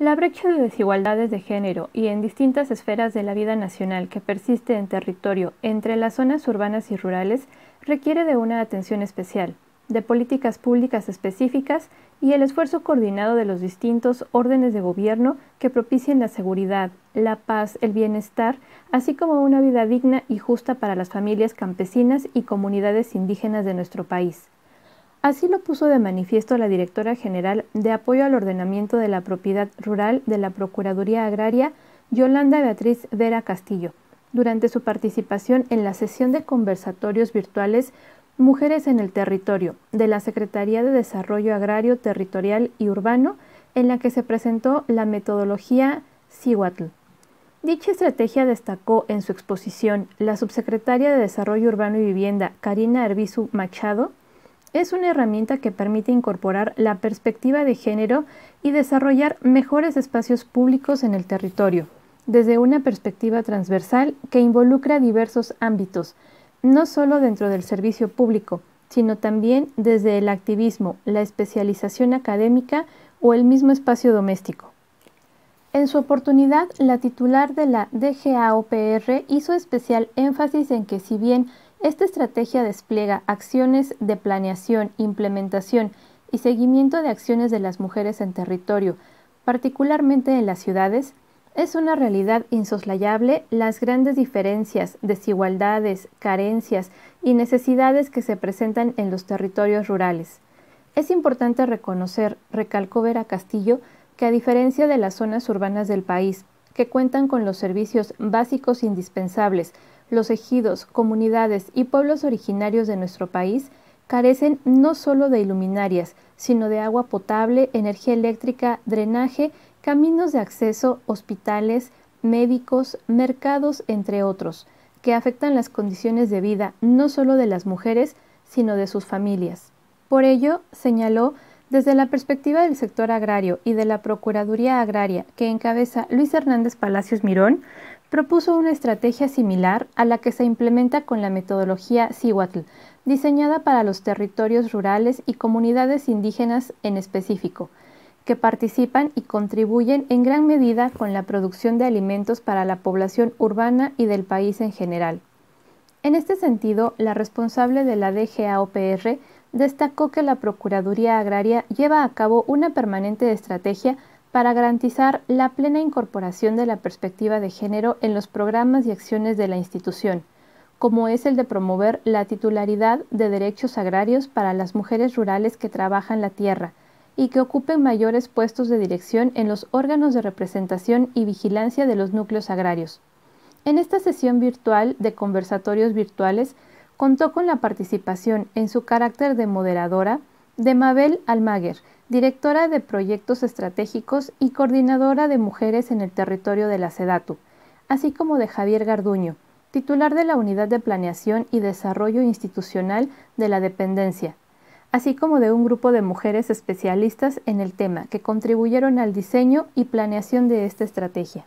La brecha de desigualdades de género y en distintas esferas de la vida nacional que persiste en territorio entre las zonas urbanas y rurales requiere de una atención especial, de políticas públicas específicas y el esfuerzo coordinado de los distintos órdenes de gobierno que propicien la seguridad, la paz, el bienestar, así como una vida digna y justa para las familias campesinas y comunidades indígenas de nuestro país. Así lo puso de manifiesto la directora general de Apoyo al Ordenamiento de la Propiedad Rural de la Procuraduría Agraria, Yolanda Beatriz Vera Castillo, durante su participación en la sesión de conversatorios virtuales Mujeres en el Territorio de la Secretaría de Desarrollo Agrario, Territorial y Urbano, en la que se presentó la metodología CIWATL. Dicha estrategia destacó en su exposición la subsecretaria de Desarrollo Urbano y Vivienda, Karina Herbizu Machado, es una herramienta que permite incorporar la perspectiva de género y desarrollar mejores espacios públicos en el territorio, desde una perspectiva transversal que involucra diversos ámbitos, no solo dentro del servicio público, sino también desde el activismo, la especialización académica o el mismo espacio doméstico. En su oportunidad, la titular de la DGAOPR hizo especial énfasis en que si bien esta estrategia despliega acciones de planeación, implementación y seguimiento de acciones de las mujeres en territorio, particularmente en las ciudades, es una realidad insoslayable las grandes diferencias, desigualdades, carencias y necesidades que se presentan en los territorios rurales. Es importante reconocer, recalcó Vera Castillo, que a diferencia de las zonas urbanas del país, que cuentan con los servicios básicos indispensables, los ejidos, comunidades y pueblos originarios de nuestro país carecen no solo de iluminarias, sino de agua potable, energía eléctrica, drenaje, caminos de acceso, hospitales, médicos, mercados, entre otros, que afectan las condiciones de vida no solo de las mujeres, sino de sus familias. Por ello, señaló, desde la perspectiva del sector agrario y de la Procuraduría Agraria que encabeza Luis Hernández Palacios Mirón, propuso una estrategia similar a la que se implementa con la metodología CIWATL, diseñada para los territorios rurales y comunidades indígenas en específico, que participan y contribuyen en gran medida con la producción de alimentos para la población urbana y del país en general. En este sentido, la responsable de la DGAOPR destacó que la Procuraduría Agraria lleva a cabo una permanente estrategia para garantizar la plena incorporación de la perspectiva de género en los programas y acciones de la institución, como es el de promover la titularidad de derechos agrarios para las mujeres rurales que trabajan la tierra y que ocupen mayores puestos de dirección en los órganos de representación y vigilancia de los núcleos agrarios. En esta sesión virtual de conversatorios virtuales contó con la participación en su carácter de moderadora de Mabel Almaguer, directora de proyectos estratégicos y coordinadora de mujeres en el territorio de la SEDATU, así como de Javier Garduño, titular de la Unidad de Planeación y Desarrollo Institucional de la Dependencia, así como de un grupo de mujeres especialistas en el tema que contribuyeron al diseño y planeación de esta estrategia.